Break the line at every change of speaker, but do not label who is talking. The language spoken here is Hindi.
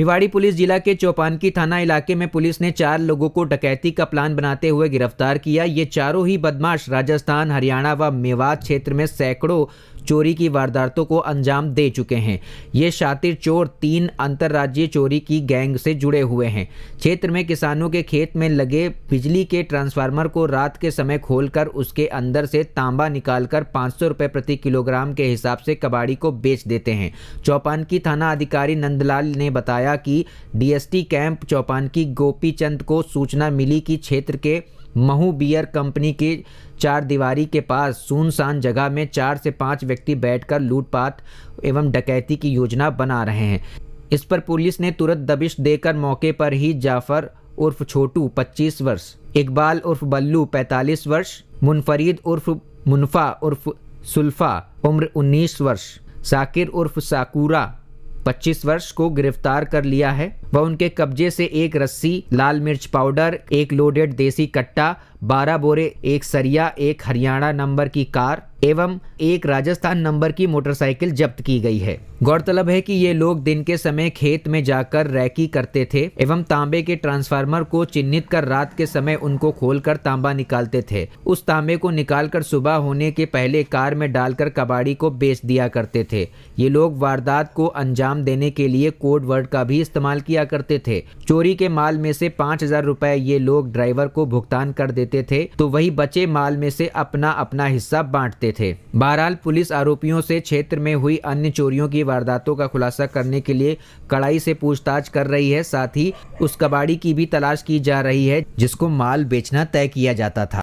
भिवाड़ी पुलिस जिला के चौपानकी थाना इलाके में पुलिस ने चार लोगों को डकैती का प्लान बनाते हुए गिरफ्तार किया ये चारों ही बदमाश राजस्थान हरियाणा व मेवात क्षेत्र में सैकड़ों चोरी की वारदातों को अंजाम दे चुके हैं ये शातिर चोर तीन अंतर्राज्यीय चोरी की गैंग से जुड़े हुए हैं क्षेत्र में किसानों के खेत में लगे बिजली के ट्रांसफार्मर को रात के समय खोलकर उसके अंदर से तांबा निकालकर पाँच सौ रुपये प्रति किलोग्राम के हिसाब से कबाड़ी को बेच देते हैं चौपान की थाना अधिकारी नंदलाल ने बताया कि डीएसटी कैंप चौपान की गोपी चंद को सूचना मिली कि क्षेत्र के महू बियर कंपनी के चार दीवारी के पास सुनसान जगह में चार से पाँच व्यक्ति बैठकर लूटपाट एवं डकैती की योजना बना रहे हैं इस पर पुलिस ने तुरंत दबिश देकर मौके पर ही जाफर उर्फ छोटू 25 वर्ष इकबाल उर्फ बल्लू 45 वर्ष मुनफरीद उर्फ मुनफा उर्फ सुल्फा उम्र 19 वर्ष साकिर उर्फ साकूरा 25 वर्ष को गिरफ्तार कर लिया है वह उनके कब्जे से एक रस्सी लाल मिर्च पाउडर एक लोडेड देसी कट्टा बारह बोरे एक सरिया एक हरियाणा नंबर की कार एवं एक राजस्थान नंबर की मोटरसाइकिल जब्त की गई है गौरतलब है कि ये लोग दिन के समय खेत में जाकर रैकी करते थे एवं तांबे के ट्रांसफार्मर को चिन्हित कर रात के समय उनको खोलकर तांबा निकालते थे उस तांबे को निकालकर सुबह होने के पहले कार में डालकर कबाड़ी को बेच दिया करते थे ये लोग वारदात को अंजाम देने के लिए कोड वर्ड का भी इस्तेमाल किया करते थे चोरी के माल में से पाँच हजार रुपए ये लोग ड्राइवर को भुगतान कर देते थे तो वही बचे माल में से अपना अपना हिस्सा बांटते थे बहरहाल पुलिस आरोपियों से क्षेत्र में हुई अन्य चोरियों की वारदातों का खुलासा करने के लिए कड़ाई से पूछताछ कर रही है साथ ही उस कबाड़ी की भी तलाश की जा रही है जिसको माल बेचना तय किया जाता था